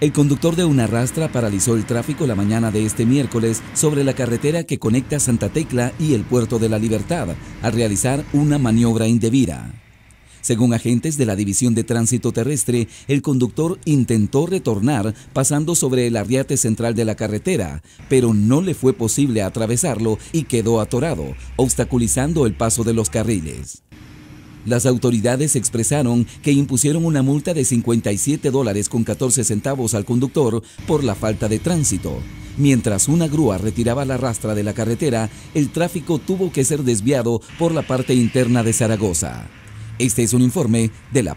El conductor de una rastra paralizó el tráfico la mañana de este miércoles sobre la carretera que conecta Santa Tecla y el Puerto de la Libertad al realizar una maniobra indebida. Según agentes de la División de Tránsito Terrestre, el conductor intentó retornar pasando sobre el arriate central de la carretera, pero no le fue posible atravesarlo y quedó atorado, obstaculizando el paso de los carriles. Las autoridades expresaron que impusieron una multa de 57 dólares con 14 centavos al conductor por la falta de tránsito. Mientras una grúa retiraba la rastra de la carretera, el tráfico tuvo que ser desviado por la parte interna de Zaragoza. Este es un informe de la